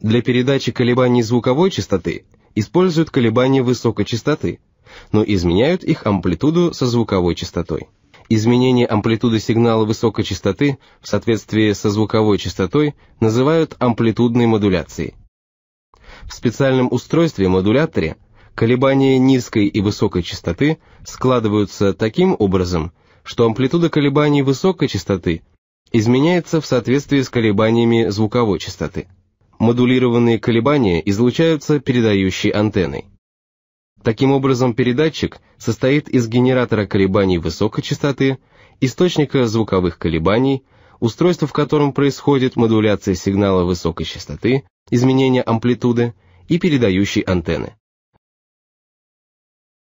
Для передачи колебаний звуковой частоты используют колебания высокой частоты, но изменяют их амплитуду со звуковой частотой. Изменение амплитуды сигнала высокой частоты в соответствии со звуковой частотой называют амплитудной модуляцией. В специальном устройстве-модуляторе колебания низкой и высокой частоты складываются таким образом, что амплитуда колебаний высокой частоты изменяется в соответствии с колебаниями звуковой частоты модулированные колебания излучаются передающей антенной. Таким образом, передатчик состоит из генератора колебаний высокой частоты, источника звуковых колебаний, устройства, в котором происходит модуляция сигнала высокой частоты, изменение амплитуды и передающей антенны.